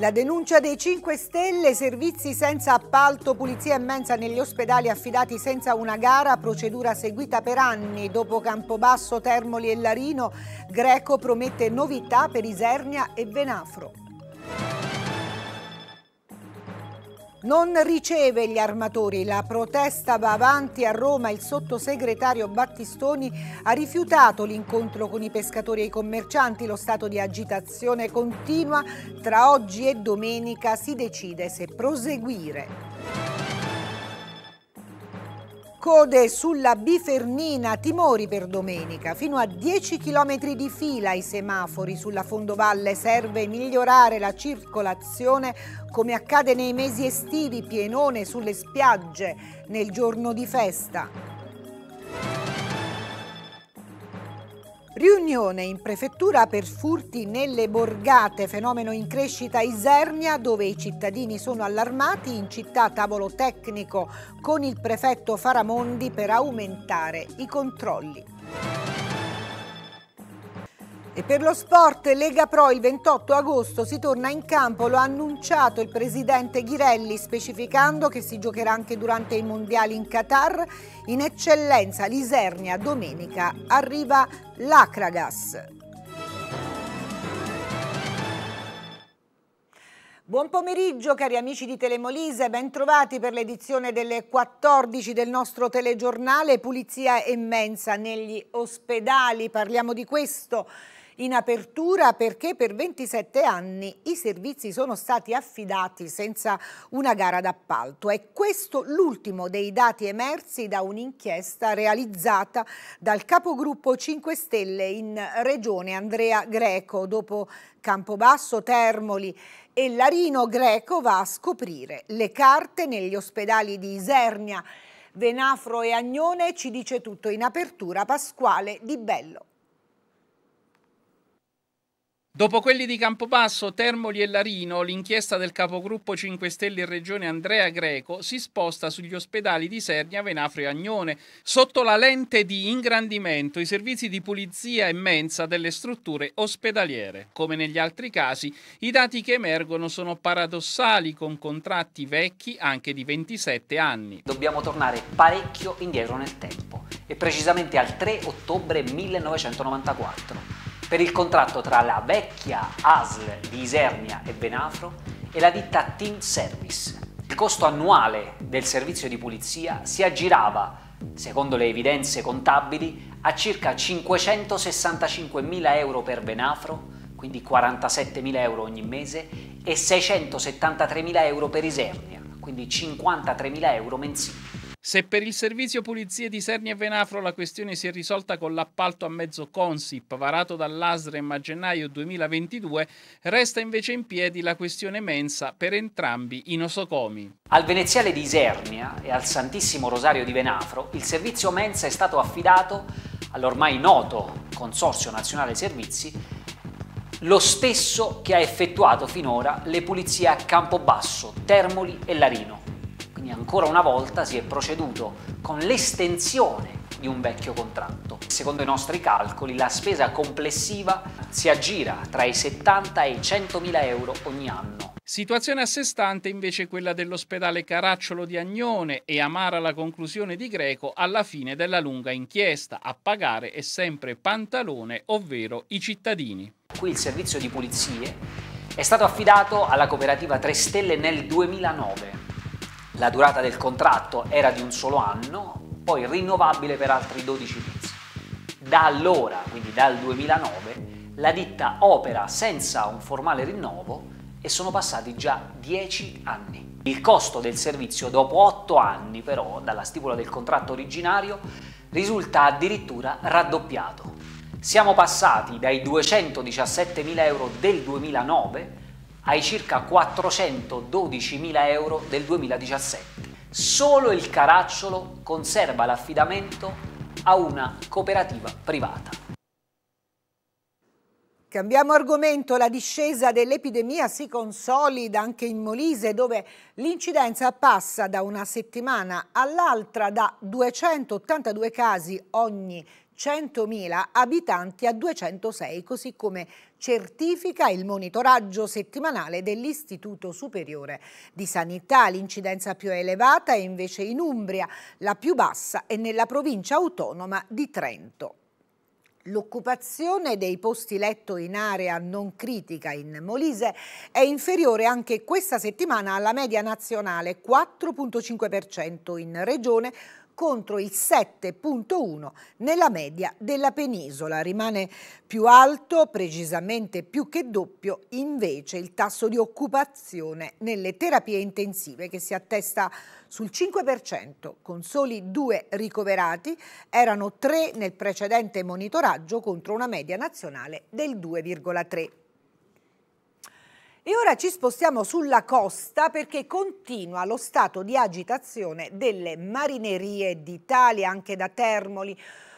La denuncia dei 5 Stelle, servizi senza appalto, pulizia immensa negli ospedali affidati senza una gara, procedura seguita per anni dopo Campobasso, Termoli e Larino, Greco promette novità per Isernia e Venafro. Non riceve gli armatori, la protesta va avanti a Roma, il sottosegretario Battistoni ha rifiutato l'incontro con i pescatori e i commercianti, lo stato di agitazione continua, tra oggi e domenica si decide se proseguire. Code sulla Bifernina, timori per domenica. Fino a 10 km di fila i semafori sulla fondovalle serve migliorare la circolazione come accade nei mesi estivi, pienone sulle spiagge nel giorno di festa. Riunione in prefettura per furti nelle borgate, fenomeno in crescita Isernia dove i cittadini sono allarmati, in città tavolo tecnico con il prefetto Faramondi per aumentare i controlli. E per lo sport Lega Pro il 28 agosto si torna in campo, lo ha annunciato il presidente Ghirelli specificando che si giocherà anche durante i mondiali in Qatar. In eccellenza Lisernia domenica arriva l'Acragas. Buon pomeriggio cari amici di Telemolise, bentrovati per l'edizione delle 14 del nostro telegiornale Pulizia e Mensa negli ospedali, parliamo di questo in apertura perché per 27 anni i servizi sono stati affidati senza una gara d'appalto. È questo l'ultimo dei dati emersi da un'inchiesta realizzata dal capogruppo 5 Stelle in Regione Andrea Greco dopo Campobasso, Termoli e Larino Greco va a scoprire le carte negli ospedali di Isernia, Venafro e Agnone ci dice tutto in apertura Pasquale Di Bello. Dopo quelli di Campobasso, Termoli e Larino, l'inchiesta del capogruppo 5 Stelle in Regione Andrea Greco si sposta sugli ospedali di Sernia, Venafro e Agnone. Sotto la lente di ingrandimento i servizi di pulizia e mensa delle strutture ospedaliere. Come negli altri casi, i dati che emergono sono paradossali, con contratti vecchi anche di 27 anni. Dobbiamo tornare parecchio indietro nel tempo, e precisamente al 3 ottobre 1994 per il contratto tra la vecchia ASL di Isernia e Benafro e la ditta Team Service. Il costo annuale del servizio di pulizia si aggirava, secondo le evidenze contabili, a circa 565.000 euro per Benafro, quindi 47.000 euro ogni mese, e 673.000 euro per Isernia, quindi 53.000 euro mensili. Se per il servizio pulizie di Serni e Venafro la questione si è risolta con l'appalto a mezzo Consip varato dall'Asrem a gennaio 2022, resta invece in piedi la questione mensa per entrambi i nosocomi. Al Veneziale di Isernia e al Santissimo Rosario di Venafro il servizio mensa è stato affidato all'ormai noto Consorzio Nazionale Servizi lo stesso che ha effettuato finora le pulizie a Campobasso, Termoli e Larino. Quindi ancora una volta si è proceduto con l'estensione di un vecchio contratto. Secondo i nostri calcoli la spesa complessiva si aggira tra i 70 e i 100 mila euro ogni anno. Situazione a sé stante invece quella dell'ospedale Caracciolo di Agnone e amara la conclusione di Greco alla fine della lunga inchiesta. A pagare è sempre Pantalone, ovvero i cittadini. Qui il servizio di pulizie è stato affidato alla cooperativa 3 Stelle nel 2009 la durata del contratto era di un solo anno, poi rinnovabile per altri 12 mesi. Da allora, quindi dal 2009, la ditta opera senza un formale rinnovo e sono passati già 10 anni. Il costo del servizio dopo 8 anni però dalla stipula del contratto originario risulta addirittura raddoppiato. Siamo passati dai 217.000 euro del 2009 ai circa 412.000 euro del 2017. Solo il Caracciolo conserva l'affidamento a una cooperativa privata. Cambiamo argomento, la discesa dell'epidemia si consolida anche in Molise dove l'incidenza passa da una settimana all'altra da 282 casi ogni 100.000 abitanti a 206, così come certifica il monitoraggio settimanale dell'Istituto Superiore di Sanità. L'incidenza più elevata è invece in Umbria, la più bassa è nella provincia autonoma di Trento. L'occupazione dei posti letto in area non critica in Molise è inferiore anche questa settimana alla media nazionale 4,5% in regione contro il 7.1 nella media della penisola. Rimane più alto, precisamente più che doppio, invece il tasso di occupazione nelle terapie intensive che si attesta sul 5% con soli due ricoverati, erano tre nel precedente monitoraggio contro una media nazionale del 2,3%. E ora ci spostiamo sulla costa perché continua lo stato di agitazione delle marinerie d'Italia, anche da Termoli.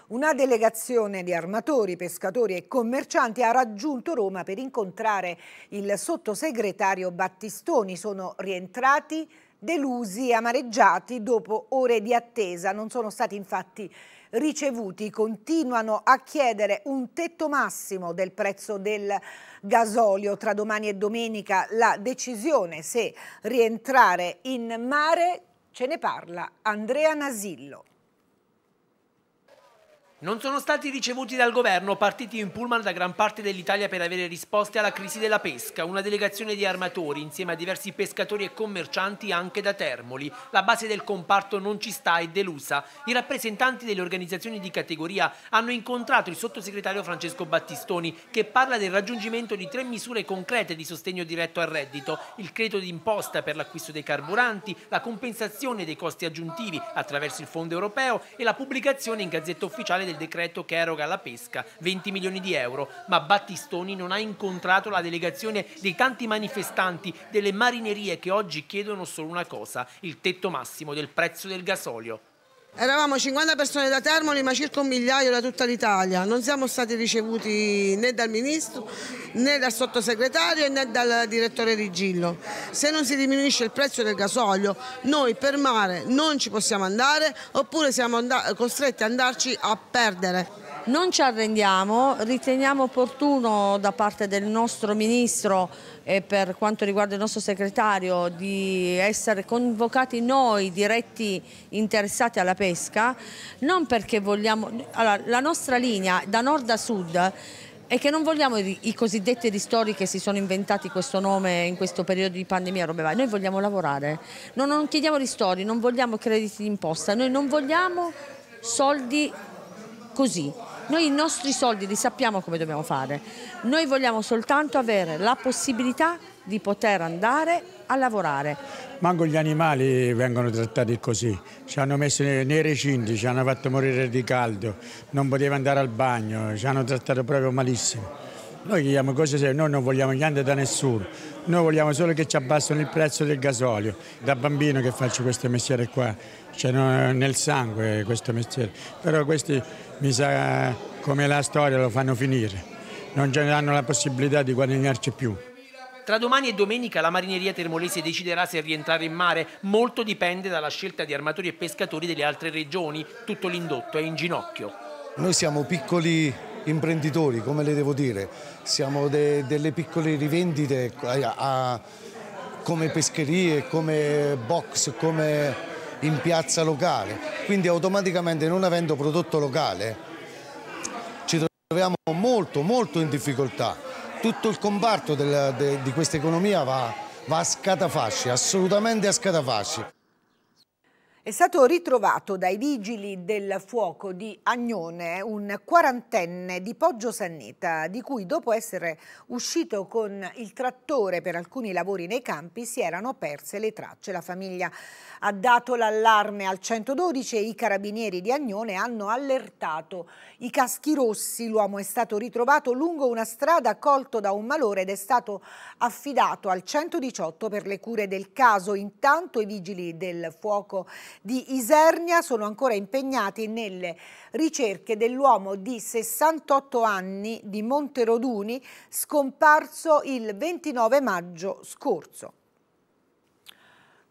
Una delegazione di armatori, pescatori e commercianti ha raggiunto Roma per incontrare il sottosegretario Battistoni. Sono rientrati delusi e amareggiati dopo ore di attesa. Non sono stati infatti ricevuti continuano a chiedere un tetto massimo del prezzo del gasolio. Tra domani e domenica la decisione se rientrare in mare ce ne parla Andrea Nasillo. Non sono stati ricevuti dal governo partiti in pullman da gran parte dell'Italia per avere risposte alla crisi della pesca. Una delegazione di armatori insieme a diversi pescatori e commercianti anche da Termoli. La base del comparto non ci sta e delusa. I rappresentanti delle organizzazioni di categoria hanno incontrato il sottosegretario Francesco Battistoni che parla del raggiungimento di tre misure concrete di sostegno diretto al reddito. Il credito d'imposta per l'acquisto dei carburanti, la compensazione dei costi aggiuntivi attraverso il fondo europeo e la pubblicazione in gazzetta ufficiale del decreto che eroga alla pesca 20 milioni di euro, ma Battistoni non ha incontrato la delegazione dei tanti manifestanti delle marinerie che oggi chiedono solo una cosa, il tetto massimo del prezzo del gasolio. Eravamo 50 persone da Termoli, ma circa un migliaio da tutta l'Italia. Non siamo stati ricevuti né dal ministro, né dal sottosegretario né dal direttore Rigillo. Se non si diminuisce il prezzo del gasolio, noi per mare non ci possiamo andare oppure siamo costretti ad andarci a perdere. Non ci arrendiamo, riteniamo opportuno da parte del nostro Ministro e per quanto riguarda il nostro segretario di essere convocati noi diretti interessati alla pesca, non perché vogliamo... Allora, la nostra linea da nord a sud è che non vogliamo i, i cosiddetti ristori che si sono inventati questo nome in questo periodo di pandemia, robe vai. noi vogliamo lavorare, non, non chiediamo ristori, non vogliamo crediti d'imposta, noi non vogliamo soldi così. Noi i nostri soldi li sappiamo come dobbiamo fare, noi vogliamo soltanto avere la possibilità di poter andare a lavorare. Manco gli animali vengono trattati così, ci hanno messo nei recinti, ci hanno fatto morire di caldo, non poteva andare al bagno, ci hanno trattato proprio malissimo. Noi chiediamo cose serie, noi non vogliamo niente da nessuno, noi vogliamo solo che ci abbassano il prezzo del gasolio. Da bambino che faccio questo mestiere qua, c'è cioè, nel sangue questo mestiere, però questi mi sa come la storia lo fanno finire, non ci danno la possibilità di guadagnarci più. Tra domani e domenica la marineria termolese deciderà se rientrare in mare. Molto dipende dalla scelta di armatori e pescatori delle altre regioni. Tutto l'indotto è in ginocchio. Noi siamo piccoli imprenditori, come le devo dire, siamo de delle piccole rivendite a, a, come pescherie, come box, come in piazza locale, quindi automaticamente non avendo prodotto locale ci troviamo molto molto in difficoltà, tutto il comparto della, de, di questa economia va, va a scatafasci, assolutamente a scatafasci. È stato ritrovato dai vigili del fuoco di Agnone un quarantenne di Poggio Sanneta, di cui dopo essere uscito con il trattore per alcuni lavori nei campi si erano perse le tracce. La famiglia ha dato l'allarme al 112 e i carabinieri di Agnone hanno allertato i caschi rossi. L'uomo è stato ritrovato lungo una strada colto da un malore ed è stato affidato al 118 per le cure del caso. Intanto i vigili del fuoco di Isernia sono ancora impegnati nelle ricerche dell'uomo di 68 anni di Monteroduni scomparso il 29 maggio scorso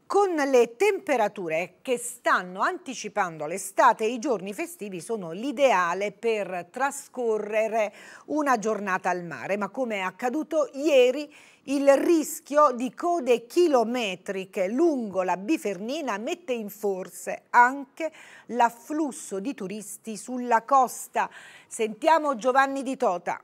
con le temperature che stanno anticipando l'estate, i giorni festivi sono l'ideale per trascorrere una giornata al mare, ma come è accaduto ieri il rischio di code chilometriche lungo la Bifernina mette in forse anche l'afflusso di turisti sulla costa. Sentiamo Giovanni Di Tota.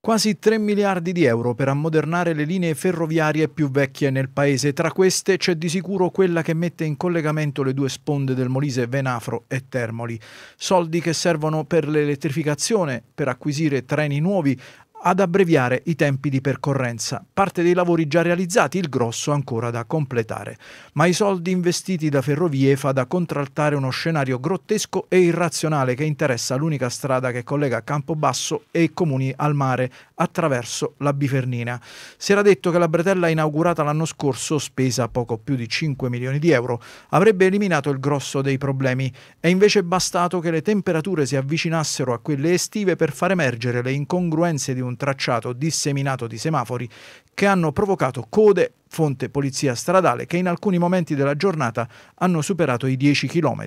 Quasi 3 miliardi di euro per ammodernare le linee ferroviarie più vecchie nel paese. Tra queste c'è di sicuro quella che mette in collegamento le due sponde del Molise, Venafro e Termoli. Soldi che servono per l'elettrificazione, per acquisire treni nuovi, ad abbreviare i tempi di percorrenza. Parte dei lavori già realizzati, il grosso ancora da completare. Ma i soldi investiti da Ferrovie fa da contraltare uno scenario grottesco e irrazionale che interessa l'unica strada che collega Campobasso e i comuni al mare attraverso la Bifernina. Si era detto che la bretella inaugurata l'anno scorso, spesa poco più di 5 milioni di euro, avrebbe eliminato il grosso dei problemi. È invece bastato che le temperature si avvicinassero a quelle estive per far emergere le incongruenze di un un tracciato disseminato di semafori che hanno provocato code fonte Polizia Stradale, che in alcuni momenti della giornata hanno superato i 10 km.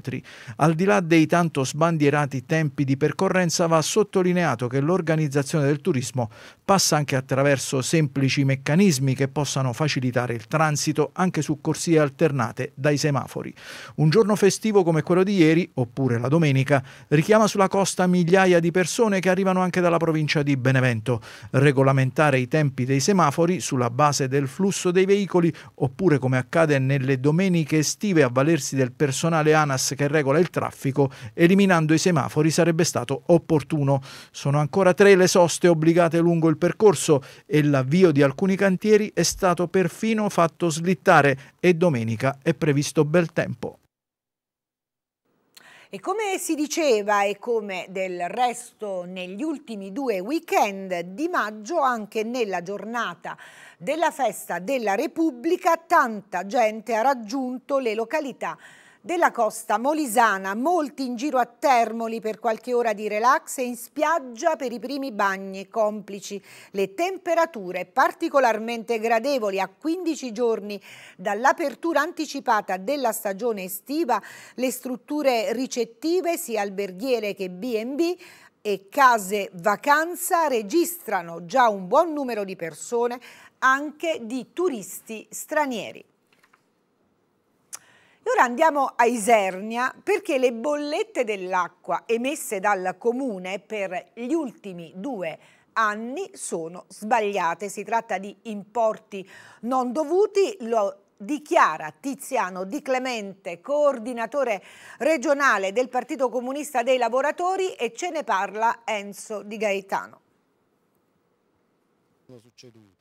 Al di là dei tanto sbandierati tempi di percorrenza va sottolineato che l'organizzazione del turismo passa anche attraverso semplici meccanismi che possano facilitare il transito anche su corsie alternate dai semafori. Un giorno festivo come quello di ieri, oppure la domenica, richiama sulla costa migliaia di persone che arrivano anche dalla provincia di Benevento. Regolamentare i tempi dei semafori sulla base del flusso dei veicoli veicoli oppure come accade nelle domeniche estive avvalersi del personale ANAS che regola il traffico, eliminando i semafori sarebbe stato opportuno. Sono ancora tre le soste obbligate lungo il percorso e l'avvio di alcuni cantieri è stato perfino fatto slittare e domenica è previsto bel tempo. E come si diceva e come del resto negli ultimi due weekend di maggio, anche nella giornata della festa della Repubblica, tanta gente ha raggiunto le località della costa molisana, molti in giro a Termoli per qualche ora di relax e in spiaggia per i primi bagni complici. Le temperature particolarmente gradevoli a 15 giorni dall'apertura anticipata della stagione estiva, le strutture ricettive, sia alberghiere che B&B, e case vacanza registrano già un buon numero di persone, anche di turisti stranieri. E ora andiamo a Isernia perché le bollette dell'acqua emesse dal comune per gli ultimi due anni sono sbagliate. Si tratta di importi non dovuti, lo dichiara Tiziano Di Clemente, coordinatore regionale del Partito Comunista dei Lavoratori e ce ne parla Enzo Di Gaetano.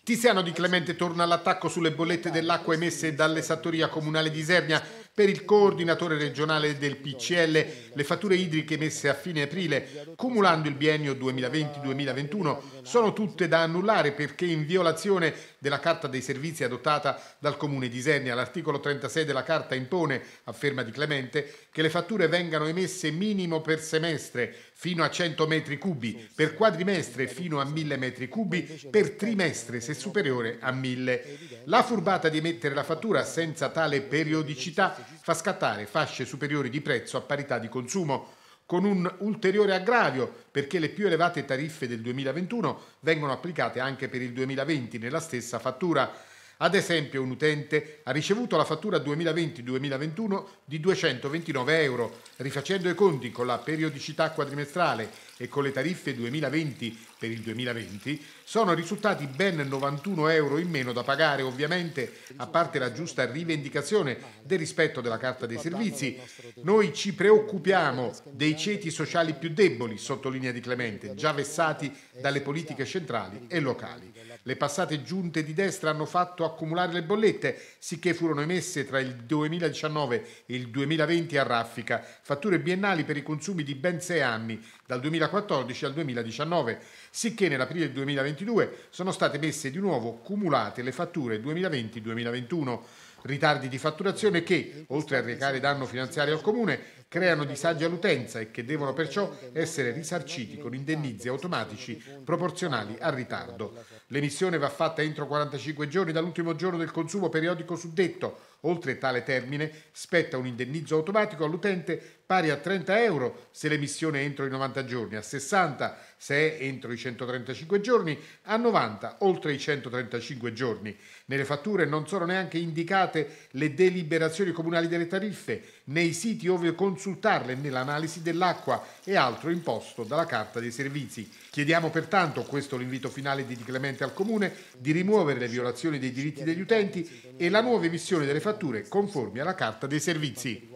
Tiziano Di Clemente torna all'attacco sulle bollette dell'acqua emesse dall'esattoria comunale di Isernia per il coordinatore regionale del PCL, le fatture idriche messe a fine aprile, cumulando il biennio 2020-2021, sono tutte da annullare perché in violazione della Carta dei Servizi adottata dal Comune di Isernia. L'articolo 36 della Carta impone, afferma Di Clemente, che le fatture vengano emesse minimo per semestre fino a 100 metri cubi, per quadrimestre fino a 1000 metri cubi, per trimestre se superiore a 1000. La furbata di emettere la fattura senza tale periodicità fa scattare fasce superiori di prezzo a parità di consumo con un ulteriore aggravio perché le più elevate tariffe del 2021 vengono applicate anche per il 2020 nella stessa fattura. Ad esempio un utente ha ricevuto la fattura 2020-2021 di 229 euro, rifacendo i conti con la periodicità quadrimestrale e con le tariffe 2020 per il 2020, sono risultati ben 91 euro in meno da pagare, ovviamente a parte la giusta rivendicazione del rispetto della Carta dei Servizi. Noi ci preoccupiamo dei ceti sociali più deboli, sottolinea Di Clemente, già vessati dalle politiche centrali e locali. Le passate giunte di destra hanno fatto accumulare le bollette, sicché furono emesse tra il 2019 e il 2020 a Raffica fatture biennali per i consumi di ben sei anni, dal 2014 al 2019, sicché nell'aprile 2022 sono state messe di nuovo cumulate le fatture 2020-2021 ritardi di fatturazione che, oltre a recare danno finanziario al Comune, creano disagi all'utenza e che devono perciò essere risarciti con indennizi automatici proporzionali al ritardo. L'emissione va fatta entro 45 giorni dall'ultimo giorno del consumo periodico suddetto Oltre tale termine, spetta un indennizzo automatico all'utente pari a 30 euro se l'emissione è entro i 90 giorni, a 60 se è entro i 135 giorni, a 90 oltre i 135 giorni. Nelle fatture non sono neanche indicate le deliberazioni comunali delle tariffe, nei siti ove consultarle nell'analisi dell'acqua e altro imposto dalla Carta dei Servizi. Chiediamo pertanto, questo l'invito finale di Di Clemente al Comune, di rimuovere le violazioni dei diritti degli utenti e la nuova emissione delle fatture conformi alla Carta dei Servizi.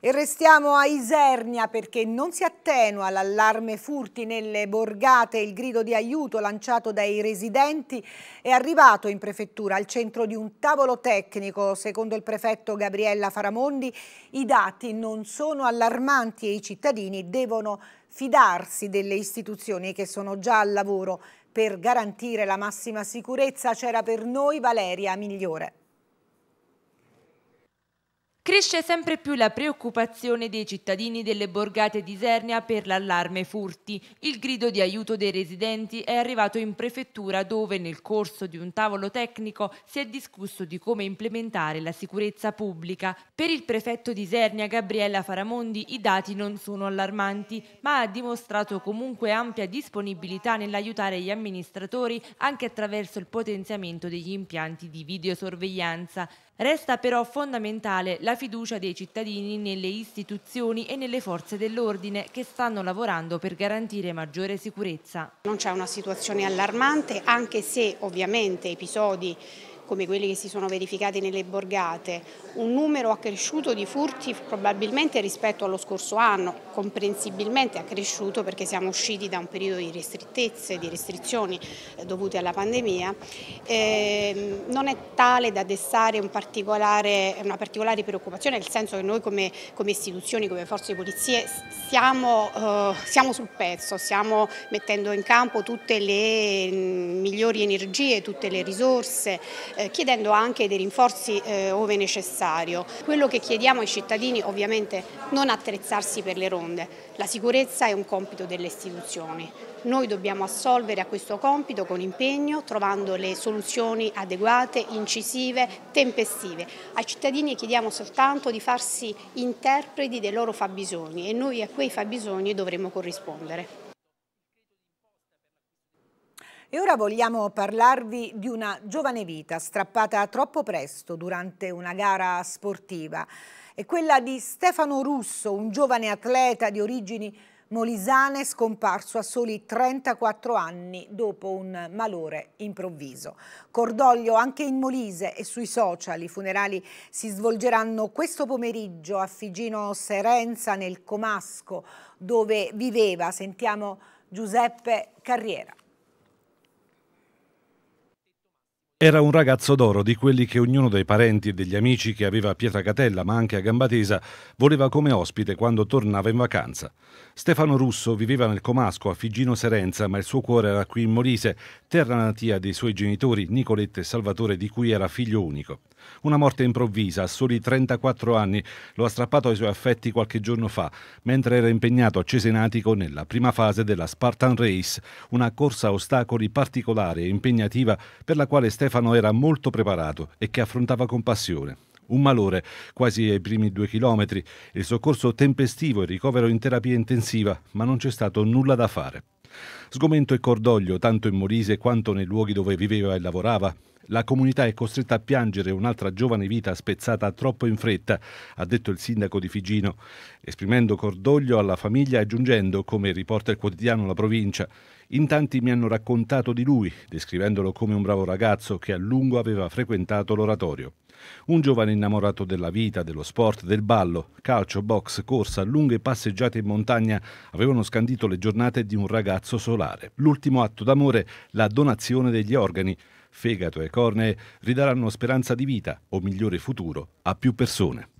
E restiamo a Isernia perché non si attenua l'allarme furti nelle borgate, il grido di aiuto lanciato dai residenti è arrivato in prefettura al centro di un tavolo tecnico. Secondo il prefetto Gabriella Faramondi i dati non sono allarmanti e i cittadini devono fidarsi delle istituzioni che sono già al lavoro per garantire la massima sicurezza c'era per noi Valeria Migliore. Cresce sempre più la preoccupazione dei cittadini delle borgate di Isernia per l'allarme furti. Il grido di aiuto dei residenti è arrivato in prefettura dove nel corso di un tavolo tecnico si è discusso di come implementare la sicurezza pubblica. Per il prefetto di Isernia Gabriella Faramondi i dati non sono allarmanti, ma ha dimostrato comunque ampia disponibilità nell'aiutare gli amministratori anche attraverso il potenziamento degli impianti di videosorveglianza. Resta però fondamentale la fiducia dei cittadini nelle istituzioni e nelle forze dell'ordine che stanno lavorando per garantire maggiore sicurezza. Non c'è una situazione allarmante anche se ovviamente episodi come quelli che si sono verificati nelle borgate, un numero accresciuto di furti probabilmente rispetto allo scorso anno, comprensibilmente accresciuto perché siamo usciti da un periodo di restrittezze, di restrizioni eh, dovute alla pandemia, eh, non è tale da destare un particolare, una particolare preoccupazione, nel senso che noi come, come istituzioni, come forze di polizia siamo, eh, siamo sul pezzo, stiamo mettendo in campo tutte le mm, migliori energie, tutte le risorse, eh, chiedendo anche dei rinforzi eh, ove necessario. Quello che chiediamo ai cittadini ovviamente non attrezzarsi per le ronde, la sicurezza è un compito delle istituzioni. Noi dobbiamo assolvere a questo compito con impegno, trovando le soluzioni adeguate, incisive, tempestive. Ai cittadini chiediamo soltanto di farsi interpreti dei loro fabbisogni e noi a quei fabbisogni dovremo corrispondere. E ora vogliamo parlarvi di una giovane vita strappata troppo presto durante una gara sportiva. È quella di Stefano Russo, un giovane atleta di origini molisane scomparso a soli 34 anni dopo un malore improvviso. Cordoglio anche in Molise e sui social. I funerali si svolgeranno questo pomeriggio a Figino Serenza nel Comasco dove viveva. Sentiamo Giuseppe Carriera. Era un ragazzo d'oro di quelli che ognuno dei parenti e degli amici che aveva a Pietracatella, ma anche a Gambatesa, voleva come ospite quando tornava in vacanza. Stefano Russo viveva nel Comasco, a Figino Serenza, ma il suo cuore era qui in Molise, terra natia dei suoi genitori Nicoletta e Salvatore, di cui era figlio unico. Una morte improvvisa, a soli 34 anni, lo ha strappato ai suoi affetti qualche giorno fa, mentre era impegnato a Cesenatico nella prima fase della Spartan Race, una corsa a ostacoli particolare e impegnativa per la quale Stefano Stefano era molto preparato e che affrontava con passione. Un malore, quasi ai primi due chilometri, il soccorso tempestivo e il ricovero in terapia intensiva, ma non c'è stato nulla da fare. Sgomento e cordoglio tanto in Molise quanto nei luoghi dove viveva e lavorava. La comunità è costretta a piangere un'altra giovane vita spezzata troppo in fretta, ha detto il sindaco di Figino, esprimendo cordoglio alla famiglia e aggiungendo, come riporta il quotidiano La Provincia, in tanti mi hanno raccontato di lui, descrivendolo come un bravo ragazzo che a lungo aveva frequentato l'oratorio. Un giovane innamorato della vita, dello sport, del ballo, calcio, box, corsa, lunghe passeggiate in montagna avevano scandito le giornate di un ragazzo solare. L'ultimo atto d'amore, la donazione degli organi. Fegato e cornee ridaranno speranza di vita o migliore futuro a più persone.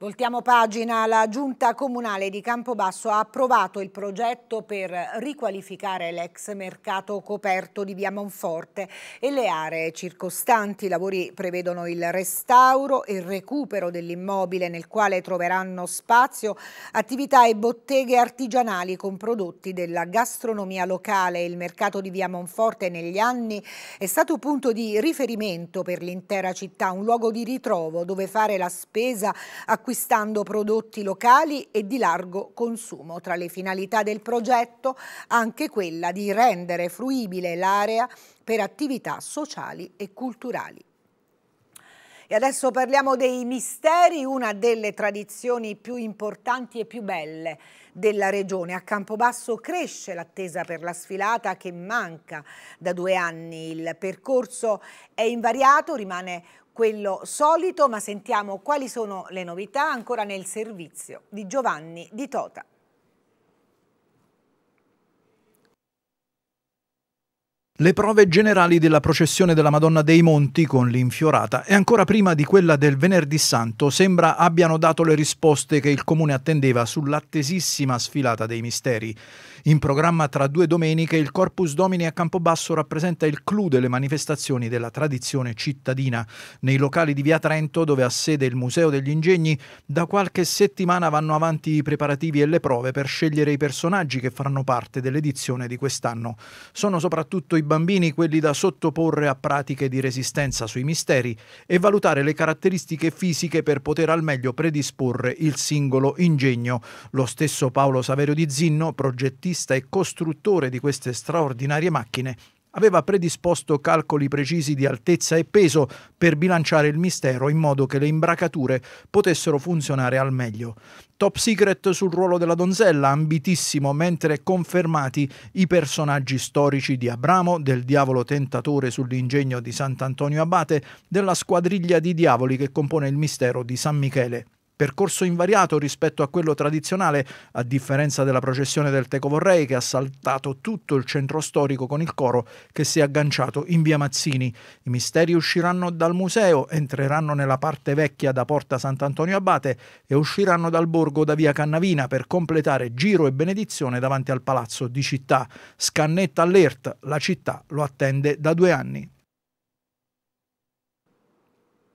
Voltiamo pagina, la giunta comunale di Campobasso ha approvato il progetto per riqualificare l'ex mercato coperto di via Monforte e le aree circostanti. I lavori prevedono il restauro e il recupero dell'immobile nel quale troveranno spazio attività e botteghe artigianali con prodotti della gastronomia locale. Il mercato di via Monforte negli anni è stato punto di riferimento per l'intera città, un luogo di ritrovo dove fare la spesa a acquistando prodotti locali e di largo consumo. Tra le finalità del progetto anche quella di rendere fruibile l'area per attività sociali e culturali. E adesso parliamo dei misteri, una delle tradizioni più importanti e più belle della regione. A Campobasso cresce l'attesa per la sfilata che manca da due anni. Il percorso è invariato, rimane quello solito, ma sentiamo quali sono le novità ancora nel servizio di Giovanni Di Tota. Le prove generali della processione della Madonna dei Monti con l'infiorata e ancora prima di quella del venerdì santo sembra abbiano dato le risposte che il comune attendeva sull'attesissima sfilata dei misteri. In programma tra due domeniche, il Corpus Domini a Campobasso rappresenta il clou delle manifestazioni della tradizione cittadina. Nei locali di Via Trento, dove ha sede il Museo degli Ingegni, da qualche settimana vanno avanti i preparativi e le prove per scegliere i personaggi che faranno parte dell'edizione di quest'anno. Sono soprattutto i bambini quelli da sottoporre a pratiche di resistenza sui misteri e valutare le caratteristiche fisiche per poter al meglio predisporre il singolo ingegno. Lo stesso Paolo Saverio di Zinno, progettista progettista e costruttore di queste straordinarie macchine, aveva predisposto calcoli precisi di altezza e peso per bilanciare il mistero in modo che le imbracature potessero funzionare al meglio. Top secret sul ruolo della donzella, ambitissimo, mentre confermati i personaggi storici di Abramo, del diavolo tentatore sull'ingegno di Sant'Antonio Abate, della squadriglia di diavoli che compone il mistero di San Michele percorso invariato rispetto a quello tradizionale, a differenza della processione del Teco Vorrei che ha saltato tutto il centro storico con il coro che si è agganciato in via Mazzini. I misteri usciranno dal museo, entreranno nella parte vecchia da Porta Sant'Antonio Abate e usciranno dal borgo da via Cannavina per completare giro e benedizione davanti al palazzo di città. Scannetta all'ERT, la città lo attende da due anni.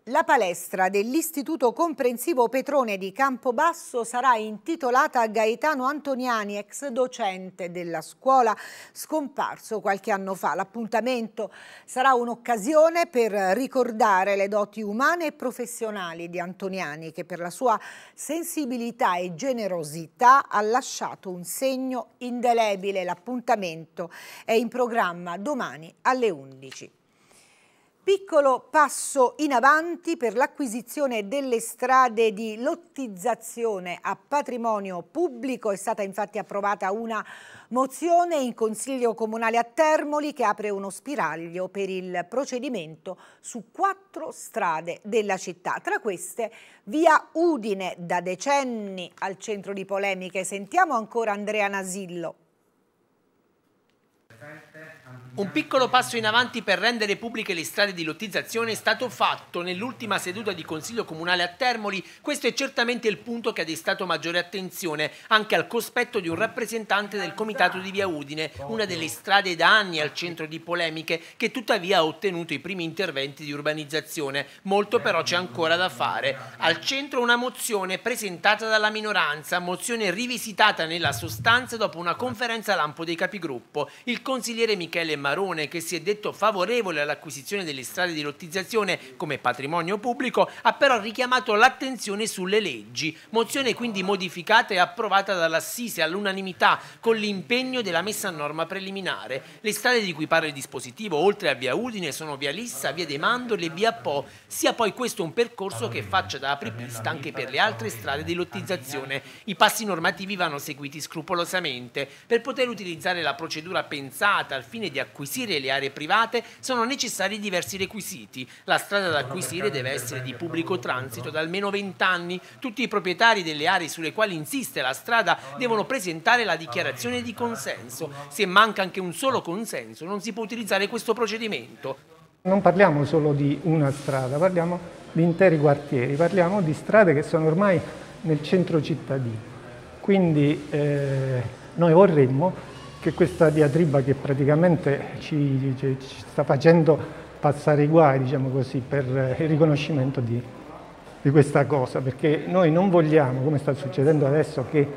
La palestra dell'Istituto Comprensivo Petrone di Campobasso sarà intitolata a Gaetano Antoniani, ex docente della scuola, scomparso qualche anno fa. L'appuntamento sarà un'occasione per ricordare le doti umane e professionali di Antoniani, che per la sua sensibilità e generosità ha lasciato un segno indelebile. L'appuntamento è in programma domani alle 11. Piccolo passo in avanti per l'acquisizione delle strade di lottizzazione a patrimonio pubblico. È stata infatti approvata una mozione in Consiglio Comunale a Termoli che apre uno spiraglio per il procedimento su quattro strade della città. Tra queste via Udine, da decenni al centro di polemiche. Sentiamo ancora Andrea Nasillo. Perfetto. Un piccolo passo in avanti per rendere pubbliche le strade di lottizzazione è stato fatto nell'ultima seduta di Consiglio Comunale a Termoli. Questo è certamente il punto che ha destato maggiore attenzione, anche al cospetto di un rappresentante del Comitato di Via Udine, una delle strade da anni al centro di polemiche, che tuttavia ha ottenuto i primi interventi di urbanizzazione. Molto però c'è ancora da fare. Al centro una mozione presentata dalla minoranza, mozione rivisitata nella sostanza dopo una conferenza lampo dei capigruppo. Il consigliere Michele Michele Marone, che si è detto favorevole all'acquisizione delle strade di lottizzazione come patrimonio pubblico, ha però richiamato l'attenzione sulle leggi. Mozione quindi modificata e approvata dall'Assise all'unanimità con l'impegno della messa a norma preliminare. Le strade di cui parla il dispositivo, oltre a via Udine, sono via Lissa, via De Mandorle e via Po. Sia poi questo un percorso che faccia da apripista anche per le altre strade di lottizzazione. I passi normativi vanno seguiti scrupolosamente per poter utilizzare la procedura pensata al fine fine di acquisire le aree private sono necessari diversi requisiti. La strada da acquisire deve essere di pubblico transito da almeno 20 anni. Tutti i proprietari delle aree sulle quali insiste la strada devono presentare la dichiarazione di consenso. Se manca anche un solo consenso non si può utilizzare questo procedimento. Non parliamo solo di una strada, parliamo di interi quartieri, parliamo di strade che sono ormai nel centro cittadino. Quindi eh, noi vorremmo che questa diatriba che praticamente ci, ci, ci sta facendo passare i guai, diciamo così, per eh, il riconoscimento di, di, questa cosa, perché noi non vogliamo, come sta succedendo adesso, che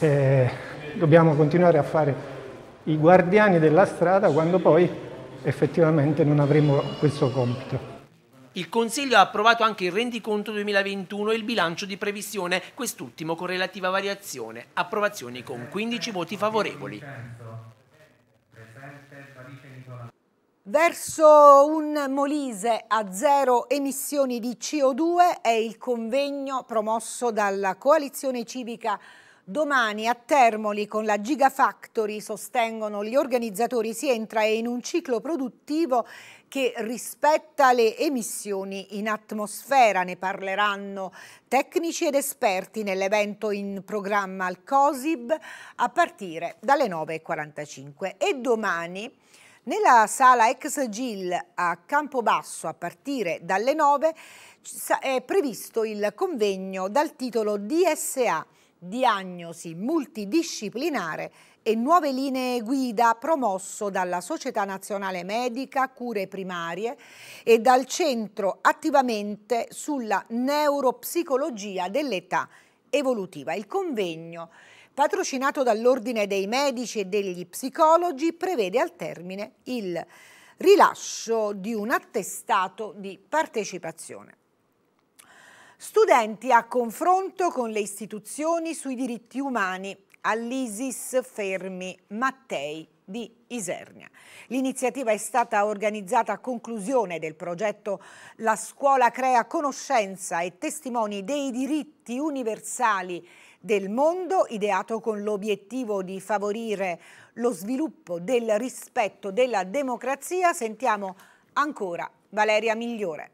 eh, dobbiamo continuare a fare i guardiani della strada quando poi effettivamente non avremo questo compito. Il Consiglio ha approvato anche il rendiconto 2021 e il bilancio di previsione, quest'ultimo con relativa variazione. Approvazioni con 15 voti favorevoli. Verso un Molise a zero emissioni di CO2 è il convegno promosso dalla coalizione civica Domani a Termoli con la Gigafactory sostengono gli organizzatori si entra in un ciclo produttivo che rispetta le emissioni in atmosfera. Ne parleranno tecnici ed esperti nell'evento in programma al COSIB a partire dalle 9.45 e domani nella sala ex GIL a Campobasso a partire dalle 9 è previsto il convegno dal titolo DSA diagnosi multidisciplinare e nuove linee guida promosso dalla Società Nazionale Medica Cure Primarie e dal Centro Attivamente sulla Neuropsicologia dell'Età Evolutiva. Il convegno, patrocinato dall'Ordine dei Medici e degli Psicologi, prevede al termine il rilascio di un attestato di partecipazione. Studenti a confronto con le istituzioni sui diritti umani. All'ISIS fermi Mattei di Isernia. L'iniziativa è stata organizzata a conclusione del progetto La scuola crea conoscenza e testimoni dei diritti universali del mondo, ideato con l'obiettivo di favorire lo sviluppo del rispetto della democrazia. Sentiamo ancora Valeria Migliore.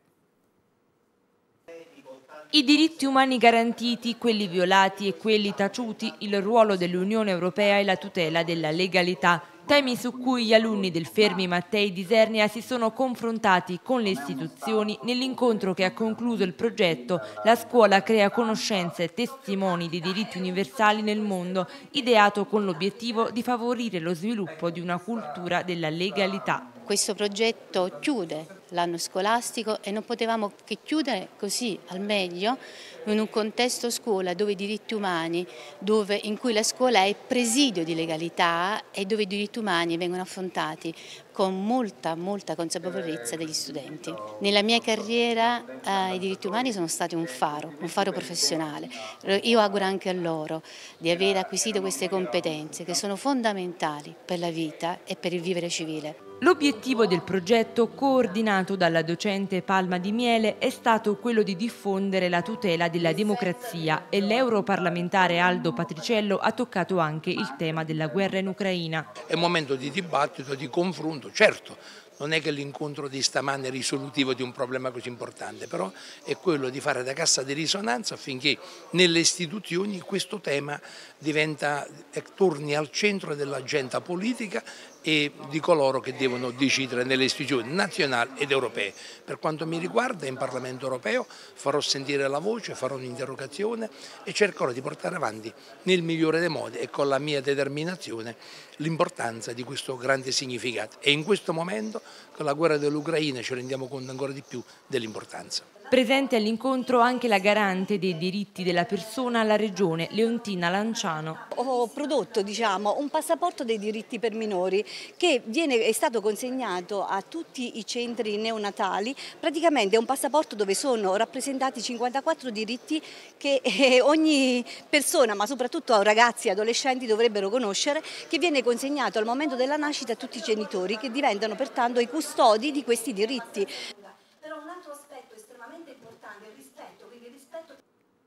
I diritti umani garantiti, quelli violati e quelli taciuti, il ruolo dell'Unione Europea e la tutela della legalità, temi su cui gli alunni del Fermi Mattei di Sernia si sono confrontati con le istituzioni nell'incontro che ha concluso il progetto La scuola crea conoscenze e testimoni di diritti universali nel mondo, ideato con l'obiettivo di favorire lo sviluppo di una cultura della legalità. Questo progetto chiude l'anno scolastico e non potevamo che chiudere così al meglio in un contesto scuola dove i diritti umani, dove, in cui la scuola è presidio di legalità e dove i diritti umani vengono affrontati con molta, molta consapevolezza degli studenti. Nella mia carriera eh, i diritti umani sono stati un faro, un faro professionale. Io auguro anche a loro di aver acquisito queste competenze che sono fondamentali per la vita e per il vivere civile. L'obiettivo del progetto, coordinato dalla docente Palma di Miele, è stato quello di diffondere la tutela della democrazia e l'europarlamentare Aldo Patriciello ha toccato anche il tema della guerra in Ucraina. È un momento di dibattito, di confronto, certo. Non è che l'incontro di stamane è risolutivo di un problema così importante, però è quello di fare da cassa di risonanza affinché nelle istituzioni questo tema diventa, eh, torni al centro dell'agenda politica e di coloro che devono decidere nelle istituzioni nazionali ed europee. Per quanto mi riguarda in Parlamento europeo farò sentire la voce, farò un'interrogazione e cercherò di portare avanti nel migliore dei modi e con la mia determinazione l'importanza di questo grande significato e in questo momento con la guerra dell'Ucraina ci rendiamo conto ancora di più dell'importanza. Presente all'incontro anche la garante dei diritti della persona alla regione, Leontina Lanciano. Ho prodotto diciamo, un passaporto dei diritti per minori che viene, è stato consegnato a tutti i centri neonatali, praticamente è un passaporto dove sono rappresentati 54 diritti che eh, ogni persona, ma soprattutto ragazzi e adolescenti dovrebbero conoscere, che viene consegnato al momento della nascita a tutti i genitori che diventano pertanto i custodi di questi diritti.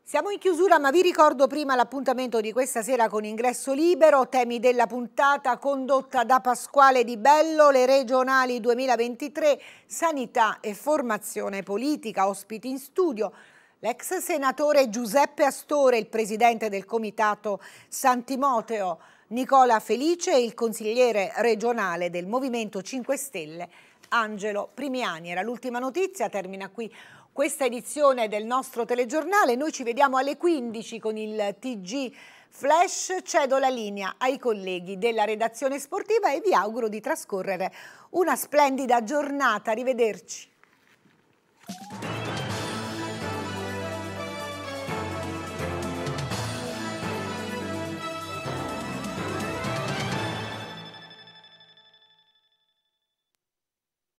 Siamo in chiusura ma vi ricordo prima l'appuntamento di questa sera con ingresso libero, temi della puntata condotta da Pasquale Di Bello, le regionali 2023, sanità e formazione politica, ospiti in studio. L'ex senatore Giuseppe Astore, il presidente del comitato Santimoteo, Nicola Felice e il consigliere regionale del Movimento 5 Stelle, Angelo Primiani. Era l'ultima notizia, termina qui questa edizione del nostro telegiornale. Noi ci vediamo alle 15 con il TG Flash. Cedo la linea ai colleghi della redazione sportiva e vi auguro di trascorrere una splendida giornata. Arrivederci.